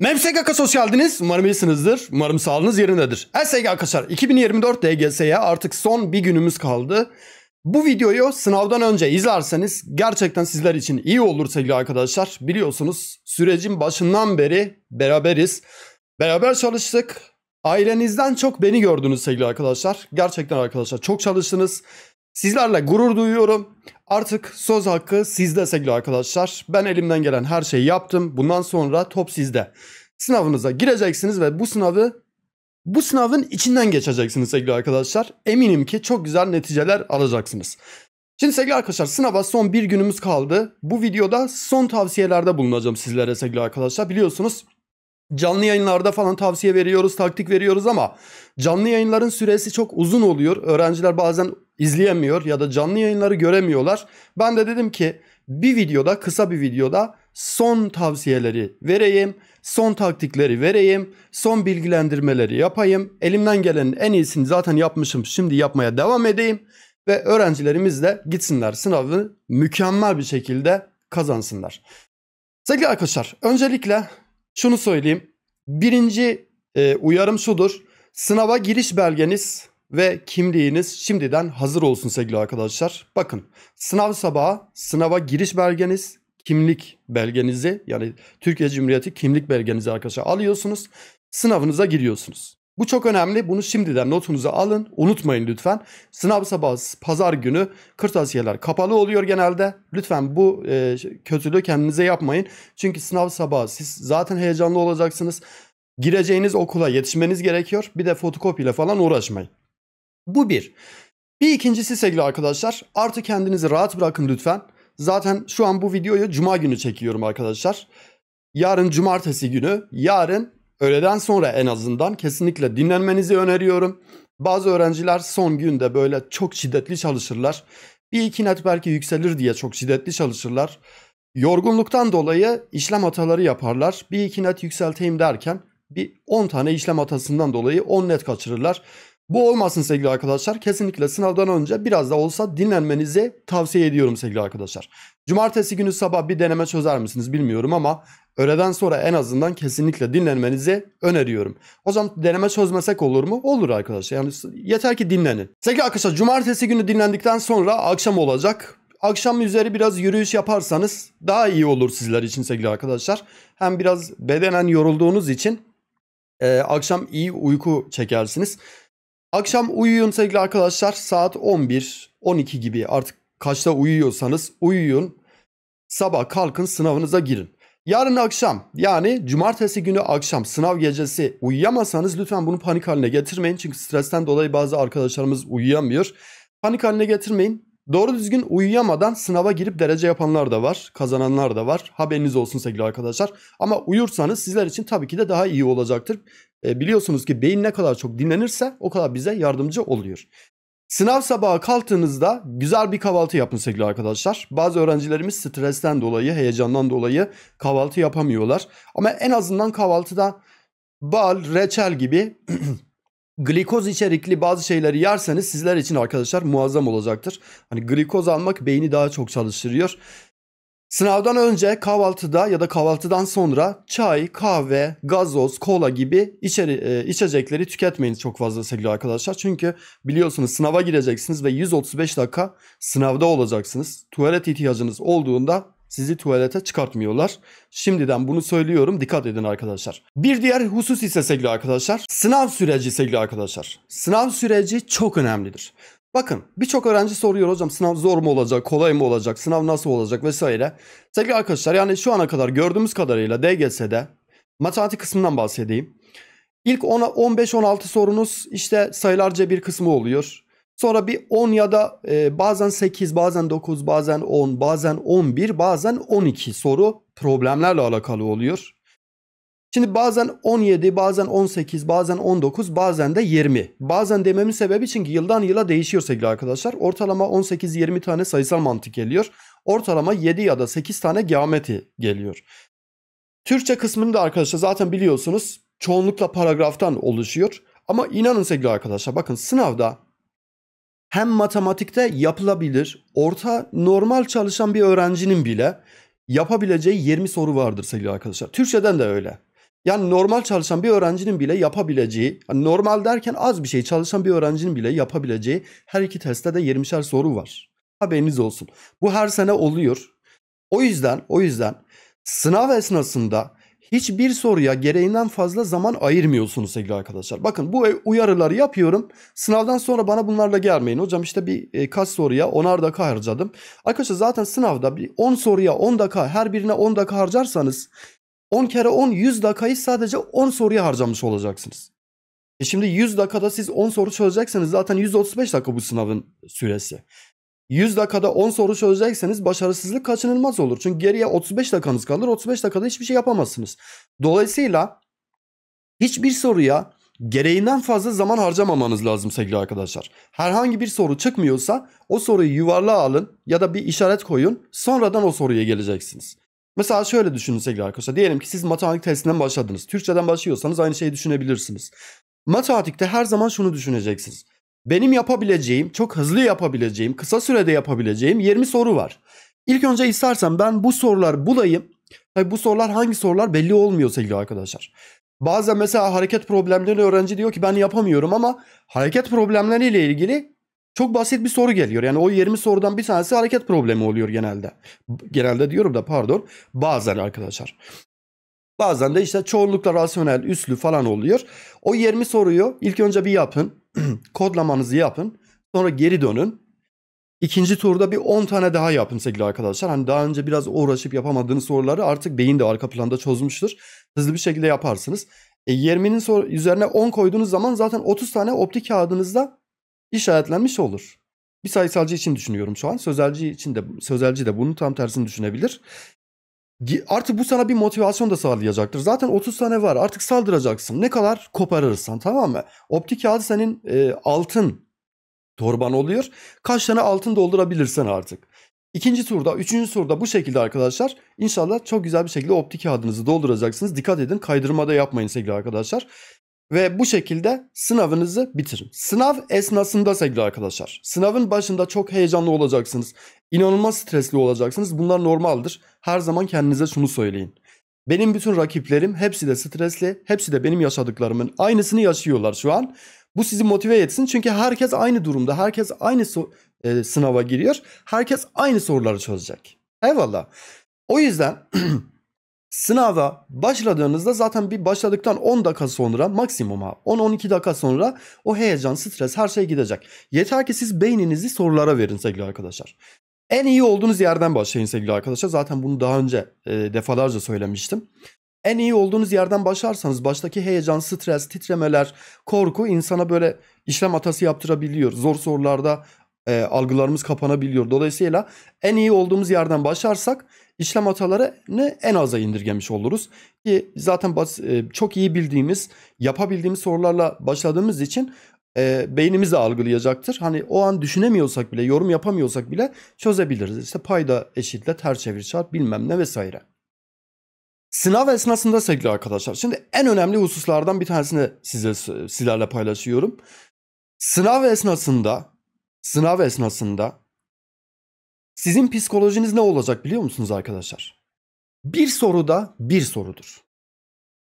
MSGK Sosyaldiniz. Umarım iyisinizdir. Umarım sağlığınız yerindedir. Her arkadaşlar 2024 DGS'ye artık son bir günümüz kaldı. Bu videoyu sınavdan önce izlerseniz gerçekten sizler için iyi olur sevgili arkadaşlar. Biliyorsunuz sürecin başından beri beraberiz. Beraber çalıştık. Ailenizden çok beni gördünüz sevgili arkadaşlar. Gerçekten arkadaşlar çok çalıştınız. Sizlerle gurur duyuyorum. Artık söz hakkı sizde sevgili arkadaşlar. Ben elimden gelen her şeyi yaptım. Bundan sonra top sizde. Sınavınıza gireceksiniz ve bu sınavı bu sınavın içinden geçeceksiniz sevgili arkadaşlar. Eminim ki çok güzel neticeler alacaksınız. Şimdi sevgili arkadaşlar sınava son bir günümüz kaldı. Bu videoda son tavsiyelerde bulunacağım sizlere sevgili arkadaşlar. Biliyorsunuz Canlı yayınlarda falan tavsiye veriyoruz, taktik veriyoruz ama canlı yayınların süresi çok uzun oluyor. Öğrenciler bazen izleyemiyor ya da canlı yayınları göremiyorlar. Ben de dedim ki bir videoda kısa bir videoda son tavsiyeleri vereyim, son taktikleri vereyim, son bilgilendirmeleri yapayım. Elimden gelenin en iyisini zaten yapmışım şimdi yapmaya devam edeyim ve öğrencilerimiz de gitsinler sınavı mükemmel bir şekilde kazansınlar. Sevgili arkadaşlar öncelikle şunu söyleyeyim. Birinci e, uyarım şudur. Sınava giriş belgeniz ve kimliğiniz şimdiden hazır olsun sevgili arkadaşlar. Bakın sınav sabahı sınava giriş belgeniz, kimlik belgenizi yani Türkiye Cumhuriyeti kimlik belgenizi arkadaşlar alıyorsunuz. Sınavınıza giriyorsunuz. Bu çok önemli. Bunu şimdiden notunuza alın. Unutmayın lütfen. Sınav sabahı pazar günü kırtasiyeler kapalı oluyor genelde. Lütfen bu e, kötülüğü kendinize yapmayın. Çünkü sınav sabahı siz zaten heyecanlı olacaksınız. Gireceğiniz okula yetişmeniz gerekiyor. Bir de fotokopiyle falan uğraşmayın. Bu bir. Bir ikincisi sevgili arkadaşlar artık kendinizi rahat bırakın lütfen. Zaten şu an bu videoyu cuma günü çekiyorum arkadaşlar. Yarın cumartesi günü, yarın öğleden sonra en azından kesinlikle dinlenmenizi öneriyorum. Bazı öğrenciler son günde böyle çok şiddetli çalışırlar. Bir iki net belki yükselir diye çok şiddetli çalışırlar. Yorgunluktan dolayı işlem hataları yaparlar. Bir iki net yükselteyim derken bir 10 tane işlem hatasından dolayı 10 net kaçırırlar. Bu olmasın sevgili arkadaşlar. Kesinlikle sınavdan önce biraz da olsa dinlenmenizi tavsiye ediyorum sevgili arkadaşlar. Cumartesi günü sabah bir deneme çözer misiniz bilmiyorum ama öğleden sonra en azından kesinlikle dinlenmenizi öneriyorum. O zaman deneme çözmesek olur mu? Olur arkadaşlar. Yani yeter ki dinlenin. Sevgili arkadaşlar cumartesi günü dinlendikten sonra akşam olacak akşam üzeri biraz yürüyüş yaparsanız daha iyi olur sizler için sevgili arkadaşlar. Hem biraz bedenen yorulduğunuz için e, akşam iyi uyku çekersiniz. Akşam uyuyun sevgili arkadaşlar. Saat 11, 12 gibi artık kaçta uyuyorsanız uyuyun. Sabah kalkın sınavınıza girin. Yarın akşam yani cumartesi günü akşam sınav gecesi uyuyamasanız lütfen bunu panik haline getirmeyin. Çünkü stresten dolayı bazı arkadaşlarımız uyuyamıyor. Panik haline getirmeyin. Doğru düzgün uyuyamadan sınava girip derece yapanlar da var, kazananlar da var. Haberiniz olsun sevgili arkadaşlar. Ama uyursanız sizler için tabii ki de daha iyi olacaktır. E, biliyorsunuz ki beyin ne kadar çok dinlenirse o kadar bize yardımcı oluyor. Sınav sabahı kalktığınızda güzel bir kahvaltı yapın sevgili arkadaşlar. Bazı öğrencilerimiz stresten dolayı, heyecandan dolayı kahvaltı yapamıyorlar. Ama en azından kahvaltıda bal, reçel gibi glikoz içerikli bazı şeyleri yerseniz sizler için arkadaşlar muazzam olacaktır. Hani glikoz almak beyni daha çok çalıştırıyor. Sınavdan önce kahvaltıda ya da kahvaltıdan sonra çay, kahve, gazoz, kola gibi içeri, e, içecekleri tüketmeyin çok fazla sevgili arkadaşlar. Çünkü biliyorsunuz sınava gireceksiniz ve 135 dakika sınavda olacaksınız. Tuvalet ihtiyacınız olduğunda sizi tuvalete çıkartmıyorlar. Şimdiden bunu söylüyorum dikkat edin arkadaşlar. Bir diğer husus ise sevgili arkadaşlar sınav süreci sevgili arkadaşlar. Sınav süreci çok önemlidir. Bakın birçok öğrenci soruyor hocam sınav zor mu olacak, kolay mı olacak, sınav nasıl olacak vesaire. Sevgili arkadaşlar yani şu ana kadar gördüğümüz kadarıyla DGS'de matematik kısmından bahsedeyim. İlk 15-16 sorunuz işte sayılarca bir kısmı oluyor. Sonra bir 10 ya da e, bazen 8, bazen 9, bazen 10, bazen 11, bazen 12 soru problemlerle alakalı oluyor. Şimdi bazen 17, bazen 18, bazen 19, bazen de 20. Bazen dememin sebebi çünkü yıldan yıla değişiyor sevgili arkadaşlar. Ortalama 18-20 tane sayısal mantık geliyor. Ortalama 7 ya da 8 tane geometri geliyor. Türkçe kısmını da arkadaşlar zaten biliyorsunuz çoğunlukla paragraftan oluşuyor. Ama inanın sevgili arkadaşlar bakın sınavda hem matematikte yapılabilir orta normal çalışan bir öğrencinin bile yapabileceği 20 soru vardır sevgili arkadaşlar. Türkçeden de öyle. Yani normal çalışan bir öğrencinin bile yapabileceği, yani normal derken az bir şey çalışan bir öğrencinin bile yapabileceği her iki testte de 20'şer soru var. Haberiniz olsun. Bu her sene oluyor. O yüzden, o yüzden sınav esnasında hiçbir soruya gereğinden fazla zaman ayırmıyorsunuz sevgili arkadaşlar. Bakın bu uyarıları yapıyorum. Sınavdan sonra bana bunlarla gelmeyin. Hocam işte bir e, kaç soruya 10'ar dakika harcadım. Arkadaşlar zaten sınavda bir 10 soruya 10 dakika her birine 10 dakika harcarsanız 10 kere 10 100 dakikayı sadece 10 soruya harcamış olacaksınız. E şimdi 100 dakikada siz 10 soru çözecekseniz zaten 135 dakika bu sınavın süresi. 100 dakikada 10 soru çözecekseniz başarısızlık kaçınılmaz olur. Çünkü geriye 35 dakikanız kalır. 35 dakikada hiçbir şey yapamazsınız. Dolayısıyla hiçbir soruya gereğinden fazla zaman harcamamanız lazım sevgili arkadaşlar. Herhangi bir soru çıkmıyorsa o soruyu yuvarlığa alın ya da bir işaret koyun. Sonradan o soruya geleceksiniz. Mesela şöyle düşünün sevgili arkadaşlar. Diyelim ki siz matematik testinden başladınız. Türkçeden başlıyorsanız aynı şeyi düşünebilirsiniz. Matematikte her zaman şunu düşüneceksiniz. Benim yapabileceğim, çok hızlı yapabileceğim, kısa sürede yapabileceğim 20 soru var. İlk önce istersen ben bu sorular bulayım. Tabi bu sorular hangi sorular belli olmuyor sevgili arkadaşlar. Bazen mesela hareket problemleri öğrenci diyor ki ben yapamıyorum ama hareket problemleriyle ilgili çok basit bir soru geliyor. Yani o 20 sorudan bir tanesi hareket problemi oluyor genelde. Genelde diyorum da pardon. Bazen arkadaşlar. Bazen de işte çoğunlukla rasyonel, üslü falan oluyor. O 20 soruyu ilk önce bir yapın. kodlamanızı yapın. Sonra geri dönün. İkinci turda bir 10 tane daha yapın sevgili arkadaşlar. Hani daha önce biraz uğraşıp yapamadığınız soruları artık beyin de arka planda çözmüştür. Hızlı bir şekilde yaparsınız. E 20'nin üzerine 10 koyduğunuz zaman zaten 30 tane optik kağıdınızda işaretlenmiş olur. Bir sayısalcı için düşünüyorum şu an. Sözelci için de sözelci de bunu tam tersini düşünebilir. Artık bu sana bir motivasyon da sağlayacaktır. Zaten 30 tane var. Artık saldıracaksın. Ne kadar koparırsan tamam mı? Optik kağıdı senin e, altın torban oluyor. Kaç tane altın doldurabilirsen artık. İkinci turda, üçüncü turda bu şekilde arkadaşlar. İnşallah çok güzel bir şekilde optik kağıdınızı dolduracaksınız. Dikkat edin kaydırma da yapmayın sevgili arkadaşlar. Ve bu şekilde sınavınızı bitirin. Sınav esnasında sevgili arkadaşlar. Sınavın başında çok heyecanlı olacaksınız. İnanılmaz stresli olacaksınız. Bunlar normaldir. Her zaman kendinize şunu söyleyin. Benim bütün rakiplerim hepsi de stresli. Hepsi de benim yaşadıklarımın aynısını yaşıyorlar şu an. Bu sizi motive etsin çünkü herkes aynı durumda. Herkes aynı so e, sınava giriyor. Herkes aynı soruları çözecek. Eyvallah. O yüzden sınava başladığınızda zaten bir başladıktan 10 dakika sonra maksimuma, 10-12 dakika sonra o heyecan, stres her şey gidecek. Yeter ki siz beyninizi sorulara verin sevgili arkadaşlar. En iyi olduğunuz yerden başlayın sevgili arkadaşlar. Zaten bunu daha önce e, defalarca söylemiştim. En iyi olduğunuz yerden başlarsanız baştaki heyecan, stres, titremeler, korku insana böyle işlem atası yaptırabiliyor. Zor sorularda e, algılarımız kapanabiliyor. Dolayısıyla en iyi olduğumuz yerden başlarsak işlem hatalarını en aza indirgemiş oluruz. Ki zaten e, çok iyi bildiğimiz, yapabildiğimiz sorularla başladığımız için e, beynimiz de algılayacaktır. Hani o an düşünemiyorsak bile, yorum yapamıyorsak bile çözebiliriz. İşte payda eşitle, ters çevir çarp bilmem ne vesaire. Sınav esnasında sevgili arkadaşlar. Şimdi en önemli hususlardan bir tanesini size sizlerle paylaşıyorum. Sınav esnasında sınav esnasında sizin psikolojiniz ne olacak biliyor musunuz arkadaşlar? Bir soru da bir sorudur.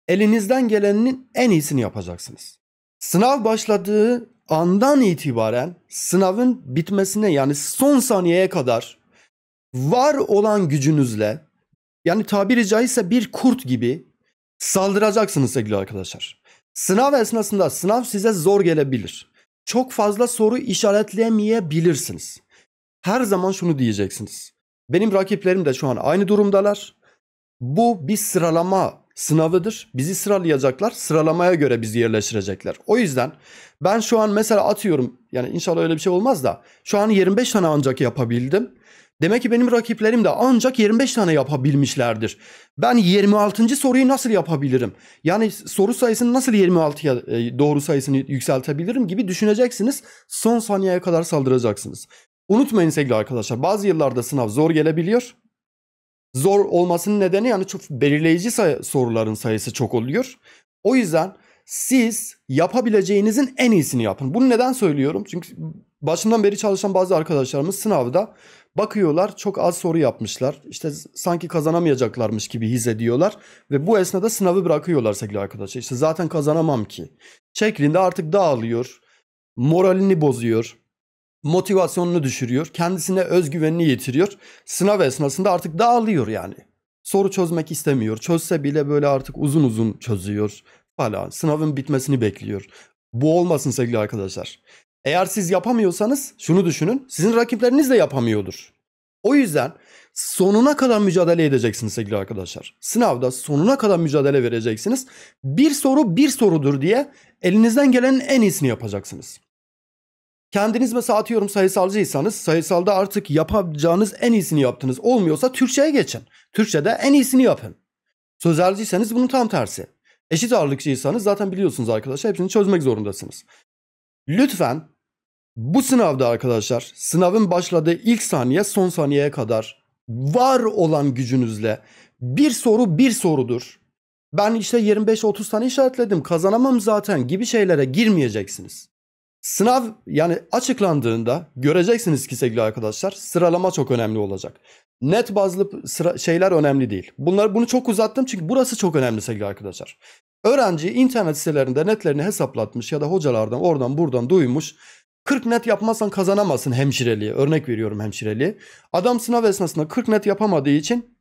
Elinizden gelenin en iyisini yapacaksınız. Sınav başladığı andan itibaren sınavın bitmesine yani son saniyeye kadar var olan gücünüzle yani tabiri caizse bir kurt gibi saldıracaksınız sevgili arkadaşlar. Sınav esnasında sınav size zor gelebilir. Çok fazla soru işaretleyemeyebilirsiniz her zaman şunu diyeceksiniz. Benim rakiplerim de şu an aynı durumdalar. Bu bir sıralama sınavıdır. Bizi sıralayacaklar. Sıralamaya göre bizi yerleştirecekler. O yüzden ben şu an mesela atıyorum yani inşallah öyle bir şey olmaz da şu an 25 tane ancak yapabildim. Demek ki benim rakiplerim de ancak 25 tane yapabilmişlerdir. Ben 26. soruyu nasıl yapabilirim? Yani soru sayısını nasıl 26'ya e, doğru sayısını yükseltebilirim gibi düşüneceksiniz. Son saniyeye kadar saldıracaksınız. Unutmayın sevgili arkadaşlar bazı yıllarda sınav zor gelebiliyor. Zor olmasının nedeni yani çok belirleyici say- soruların sayısı çok oluyor. O yüzden siz yapabileceğinizin en iyisini yapın. Bunu neden söylüyorum? Çünkü başından beri çalışan bazı arkadaşlarımız sınavda bakıyorlar çok az soru yapmışlar. İşte sanki kazanamayacaklarmış gibi hissediyorlar ve bu esnada sınavı bırakıyorlar sevgili arkadaşlar. İşte zaten kazanamam ki şeklinde artık dağılıyor. Moralini bozuyor motivasyonunu düşürüyor. Kendisine özgüvenini yitiriyor. Sınav esnasında artık dağılıyor yani. Soru çözmek istemiyor. Çözse bile böyle artık uzun uzun çözüyor falan. Sınavın bitmesini bekliyor. Bu olmasın sevgili arkadaşlar. Eğer siz yapamıyorsanız şunu düşünün. Sizin rakipleriniz de yapamıyordur. O yüzden sonuna kadar mücadele edeceksiniz sevgili arkadaşlar. Sınavda sonuna kadar mücadele vereceksiniz. Bir soru bir sorudur diye elinizden gelenin en iyisini yapacaksınız. Kendiniz mesela atıyorum sayısalcıysanız sayısalda artık yapacağınız en iyisini yaptınız. Olmuyorsa Türkçe'ye geçin. Türkçe'de en iyisini yapın. Sözelciyseniz bunun tam tersi. Eşit ağırlıkçıysanız zaten biliyorsunuz arkadaşlar hepsini çözmek zorundasınız. Lütfen bu sınavda arkadaşlar sınavın başladığı ilk saniye son saniyeye kadar var olan gücünüzle bir soru bir sorudur. Ben işte 25-30 tane işaretledim kazanamam zaten gibi şeylere girmeyeceksiniz. Sınav yani açıklandığında göreceksiniz ki sevgili arkadaşlar sıralama çok önemli olacak. Net bazlı sıra, şeyler önemli değil. Bunları bunu çok uzattım çünkü burası çok önemli sevgili arkadaşlar. Öğrenci internet sitelerinde netlerini hesaplatmış ya da hocalardan oradan buradan duymuş. 40 net yapmazsan kazanamazsın hemşireliği. Örnek veriyorum hemşireliği. Adam sınav esnasında 40 net yapamadığı için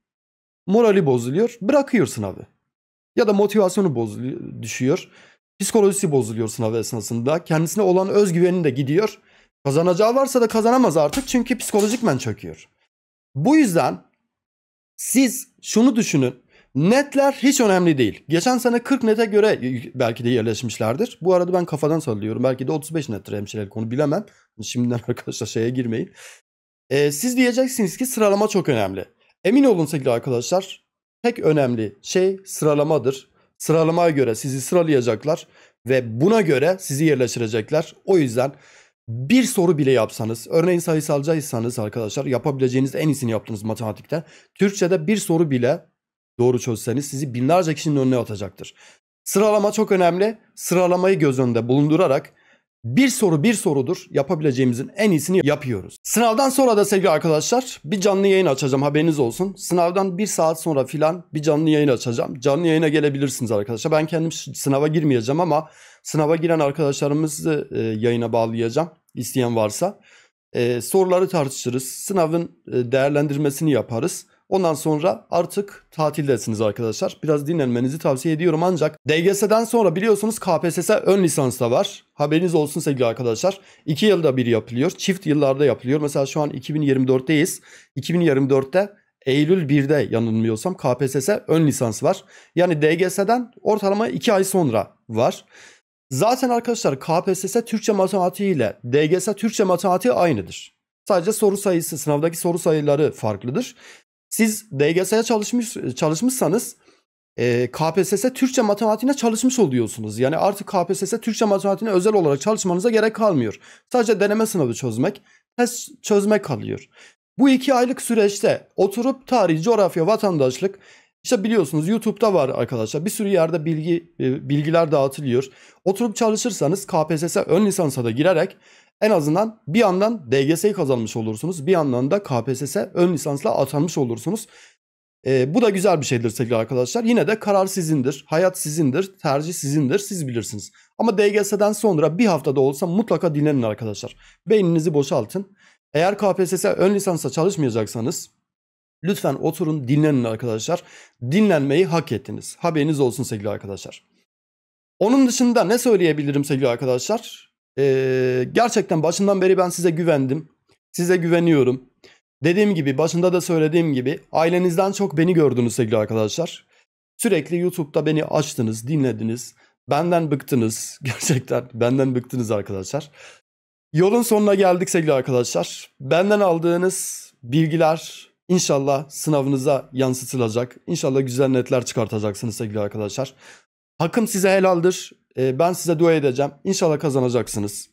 morali bozuluyor. Bırakıyor sınavı. Ya da motivasyonu bozuluyor, düşüyor. Psikolojisi bozuluyor sınav esnasında. Kendisine olan özgüveni de gidiyor. Kazanacağı varsa da kazanamaz artık çünkü psikolojikmen çöküyor. Bu yüzden siz şunu düşünün. Netler hiç önemli değil. Geçen sene 40 nete göre belki de yerleşmişlerdir. Bu arada ben kafadan sallıyorum. Belki de 35 nettir hemşirelik konu bilemem. Hani şimdiden arkadaşlar şeye girmeyin. Ee, siz diyeceksiniz ki sıralama çok önemli. Emin olun sevgili arkadaşlar pek önemli şey sıralamadır. Sıralamaya göre sizi sıralayacaklar ve buna göre sizi yerleştirecekler. O yüzden bir soru bile yapsanız, örneğin sayısalcaysanız arkadaşlar yapabileceğiniz en iyisini yaptınız matematikte. Türkçe'de bir soru bile doğru çözseniz sizi binlerce kişinin önüne atacaktır. Sıralama çok önemli. Sıralamayı göz önünde bulundurarak bir soru bir sorudur. Yapabileceğimizin en iyisini yapıyoruz. Sınavdan sonra da sevgili arkadaşlar bir canlı yayın açacağım haberiniz olsun. Sınavdan bir saat sonra filan bir canlı yayın açacağım. Canlı yayına gelebilirsiniz arkadaşlar. Ben kendim sınava girmeyeceğim ama sınava giren arkadaşlarımızı e, yayına bağlayacağım. isteyen varsa. E, soruları tartışırız. Sınavın e, değerlendirmesini yaparız. Ondan sonra artık tatildesiniz arkadaşlar. Biraz dinlenmenizi tavsiye ediyorum ancak DGS'den sonra biliyorsunuz KPSS ön lisans da var. Haberiniz olsun sevgili arkadaşlar. 2 yılda bir yapılıyor. Çift yıllarda yapılıyor. Mesela şu an 2024'teyiz. 2024'te Eylül 1'de yanılmıyorsam KPSS ön lisans var. Yani DGS'den ortalama 2 ay sonra var. Zaten arkadaşlar KPSS Türkçe matematiği ile DGS Türkçe matematiği aynıdır. Sadece soru sayısı, sınavdaki soru sayıları farklıdır. Siz DGS'ye çalışmış çalışmışsanız e, KPSS Türkçe matematiğine çalışmış oluyorsunuz. Yani artık KPSS Türkçe matematiğine özel olarak çalışmanıza gerek kalmıyor. Sadece deneme sınavı çözmek, test çözmek kalıyor. Bu iki aylık süreçte oturup tarih, coğrafya, vatandaşlık işte biliyorsunuz YouTube'da var arkadaşlar. Bir sürü yerde bilgi e, bilgiler dağıtılıyor. Oturup çalışırsanız KPSS ön lisansa da girerek en azından bir yandan DGS'yi kazanmış olursunuz. Bir yandan da KPSS ön lisansla atanmış olursunuz. E, bu da güzel bir şeydir sevgili arkadaşlar. Yine de karar sizindir, hayat sizindir, tercih sizindir, siz bilirsiniz. Ama DGS'den sonra bir haftada olsa mutlaka dinlenin arkadaşlar. Beyninizi boşaltın. Eğer KPSS ön lisansa çalışmayacaksanız lütfen oturun dinlenin arkadaşlar. Dinlenmeyi hak ettiniz. Haberiniz olsun sevgili arkadaşlar. Onun dışında ne söyleyebilirim sevgili arkadaşlar? Ee, gerçekten başından beri ben size güvendim. Size güveniyorum. Dediğim gibi başında da söylediğim gibi ailenizden çok beni gördünüz sevgili arkadaşlar. Sürekli YouTube'da beni açtınız, dinlediniz. Benden bıktınız. Gerçekten benden bıktınız arkadaşlar. Yolun sonuna geldik sevgili arkadaşlar. Benden aldığınız bilgiler inşallah sınavınıza yansıtılacak. İnşallah güzel netler çıkartacaksınız sevgili arkadaşlar. Hakkım size helaldir. Ee, ben size dua edeceğim. İnşallah kazanacaksınız.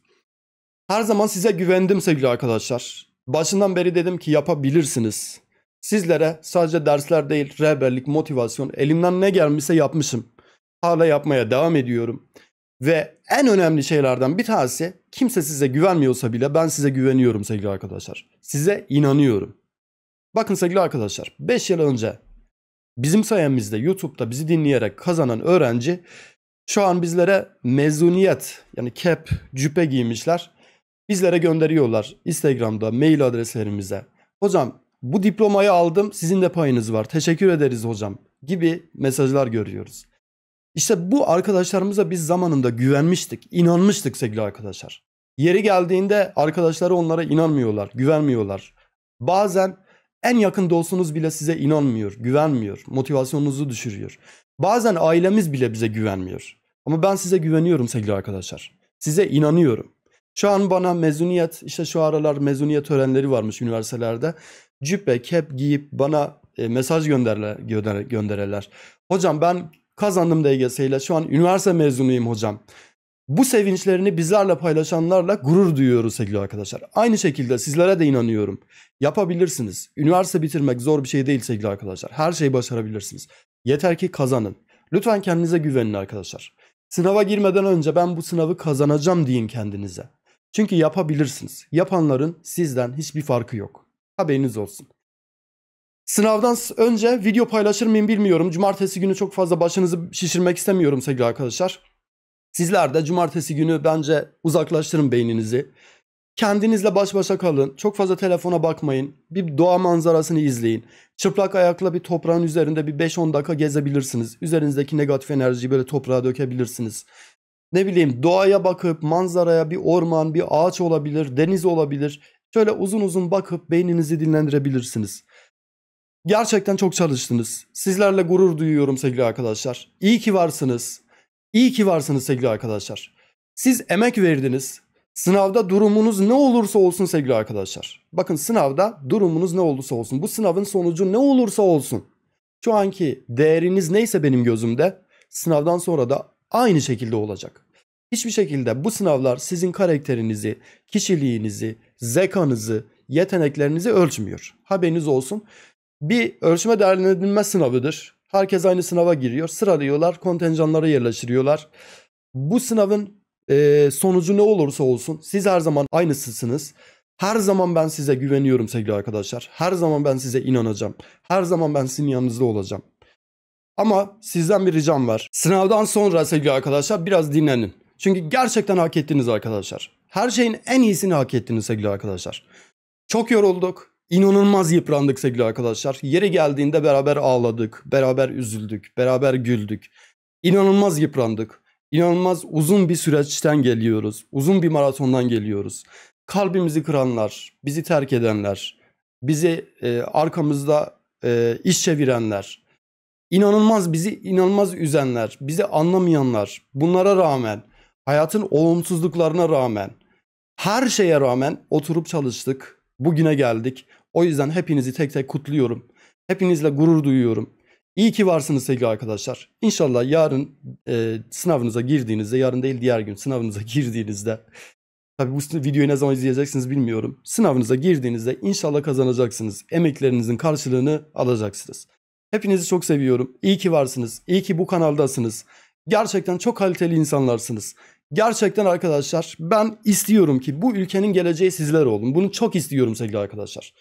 Her zaman size güvendim sevgili arkadaşlar. Başından beri dedim ki yapabilirsiniz. Sizlere sadece dersler değil, rehberlik, motivasyon, elimden ne gelmişse yapmışım. Hala yapmaya devam ediyorum. Ve en önemli şeylerden bir tanesi kimse size güvenmiyorsa bile ben size güveniyorum sevgili arkadaşlar. Size inanıyorum. Bakın sevgili arkadaşlar 5 yıl önce bizim sayemizde YouTube'da bizi dinleyerek kazanan öğrenci şu an bizlere mezuniyet yani kep, cüpe giymişler. Bizlere gönderiyorlar Instagram'da mail adreslerimize. Hocam bu diplomayı aldım sizin de payınız var. Teşekkür ederiz hocam gibi mesajlar görüyoruz. İşte bu arkadaşlarımıza biz zamanında güvenmiştik, inanmıştık sevgili arkadaşlar. Yeri geldiğinde arkadaşları onlara inanmıyorlar, güvenmiyorlar. Bazen en yakın dostunuz bile size inanmıyor, güvenmiyor, motivasyonunuzu düşürüyor. Bazen ailemiz bile bize güvenmiyor. Ama ben size güveniyorum sevgili arkadaşlar. Size inanıyorum. Şu an bana mezuniyet, işte şu aralar mezuniyet törenleri varmış üniversitelerde. Cübbe, kep giyip bana e, mesaj gönderler, gönder, gönderirler. Hocam ben kazandım DGS ile şu an üniversite mezunuyum hocam. Bu sevinçlerini bizlerle paylaşanlarla gurur duyuyoruz sevgili arkadaşlar. Aynı şekilde sizlere de inanıyorum. Yapabilirsiniz. Üniversite bitirmek zor bir şey değil sevgili arkadaşlar. Her şeyi başarabilirsiniz. Yeter ki kazanın. Lütfen kendinize güvenin arkadaşlar. Sınava girmeden önce ben bu sınavı kazanacağım deyin kendinize. Çünkü yapabilirsiniz. Yapanların sizden hiçbir farkı yok. Haberiniz olsun. Sınavdan önce video paylaşır mıyım bilmiyorum. Cumartesi günü çok fazla başınızı şişirmek istemiyorum sevgili arkadaşlar. Sizler de cumartesi günü bence uzaklaştırın beyninizi. Kendinizle baş başa kalın. Çok fazla telefona bakmayın. Bir doğa manzarasını izleyin. Çıplak ayakla bir toprağın üzerinde bir 5-10 dakika gezebilirsiniz. Üzerinizdeki negatif enerjiyi böyle toprağa dökebilirsiniz. Ne bileyim doğaya bakıp manzaraya bir orman, bir ağaç olabilir, deniz olabilir. Şöyle uzun uzun bakıp beyninizi dinlendirebilirsiniz. Gerçekten çok çalıştınız. Sizlerle gurur duyuyorum sevgili arkadaşlar. İyi ki varsınız. İyi ki varsınız sevgili arkadaşlar. Siz emek verdiniz. Sınavda durumunuz ne olursa olsun sevgili arkadaşlar. Bakın sınavda durumunuz ne olursa olsun. Bu sınavın sonucu ne olursa olsun. Şu anki değeriniz neyse benim gözümde sınavdan sonra da aynı şekilde olacak. Hiçbir şekilde bu sınavlar sizin karakterinizi, kişiliğinizi, zekanızı, yeteneklerinizi ölçmüyor. Haberiniz olsun. Bir ölçme değerlendirme sınavıdır. Herkes aynı sınava giriyor. Sıralıyorlar, kontenjanlara yerleştiriyorlar. Bu sınavın e, sonucu ne olursa olsun siz her zaman aynısısınız. Her zaman ben size güveniyorum sevgili arkadaşlar. Her zaman ben size inanacağım. Her zaman ben sizin yanınızda olacağım. Ama sizden bir ricam var. Sınavdan sonra sevgili arkadaşlar biraz dinlenin. Çünkü gerçekten hak ettiniz arkadaşlar. Her şeyin en iyisini hak ettiniz sevgili arkadaşlar. Çok yorulduk. İnanılmaz yıprandık sevgili arkadaşlar. Yeri geldiğinde beraber ağladık, beraber üzüldük, beraber güldük. İnanılmaz yıprandık. İnanılmaz uzun bir süreçten geliyoruz. Uzun bir maratondan geliyoruz. Kalbimizi kıranlar, bizi terk edenler, bizi e, arkamızda e, iş çevirenler, inanılmaz bizi inanılmaz üzenler, bizi anlamayanlar, bunlara rağmen, hayatın olumsuzluklarına rağmen, her şeye rağmen oturup çalıştık, bugüne geldik. O yüzden hepinizi tek tek kutluyorum. Hepinizle gurur duyuyorum. İyi ki varsınız sevgili arkadaşlar. İnşallah yarın e, sınavınıza girdiğinizde, yarın değil diğer gün sınavınıza girdiğinizde tabii bu videoyu ne zaman izleyeceksiniz bilmiyorum. Sınavınıza girdiğinizde inşallah kazanacaksınız. Emeklerinizin karşılığını alacaksınız. Hepinizi çok seviyorum. İyi ki varsınız. İyi ki bu kanaldasınız. Gerçekten çok kaliteli insanlarsınız. Gerçekten arkadaşlar ben istiyorum ki bu ülkenin geleceği sizler olun. Bunu çok istiyorum sevgili arkadaşlar.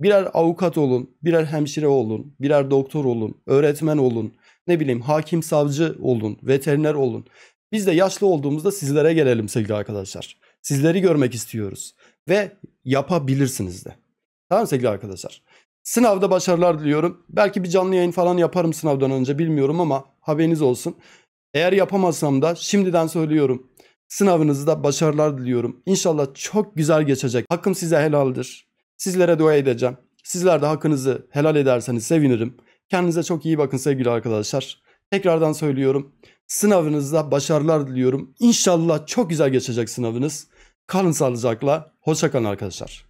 Birer avukat olun, birer hemşire olun, birer doktor olun, öğretmen olun, ne bileyim hakim savcı olun, veteriner olun. Biz de yaşlı olduğumuzda sizlere gelelim sevgili arkadaşlar. Sizleri görmek istiyoruz ve yapabilirsiniz de. Tamam sevgili arkadaşlar. Sınavda başarılar diliyorum. Belki bir canlı yayın falan yaparım sınavdan önce bilmiyorum ama haberiniz olsun. Eğer yapamazsam da şimdiden söylüyorum. Sınavınızda başarılar diliyorum. İnşallah çok güzel geçecek. Hakkım size helaldir. Sizlere dua edeceğim. Sizler de hakkınızı helal ederseniz sevinirim. Kendinize çok iyi bakın sevgili arkadaşlar. Tekrardan söylüyorum. Sınavınızda başarılar diliyorum. İnşallah çok güzel geçecek sınavınız. Kalın sağlıcakla. Hoşçakalın arkadaşlar.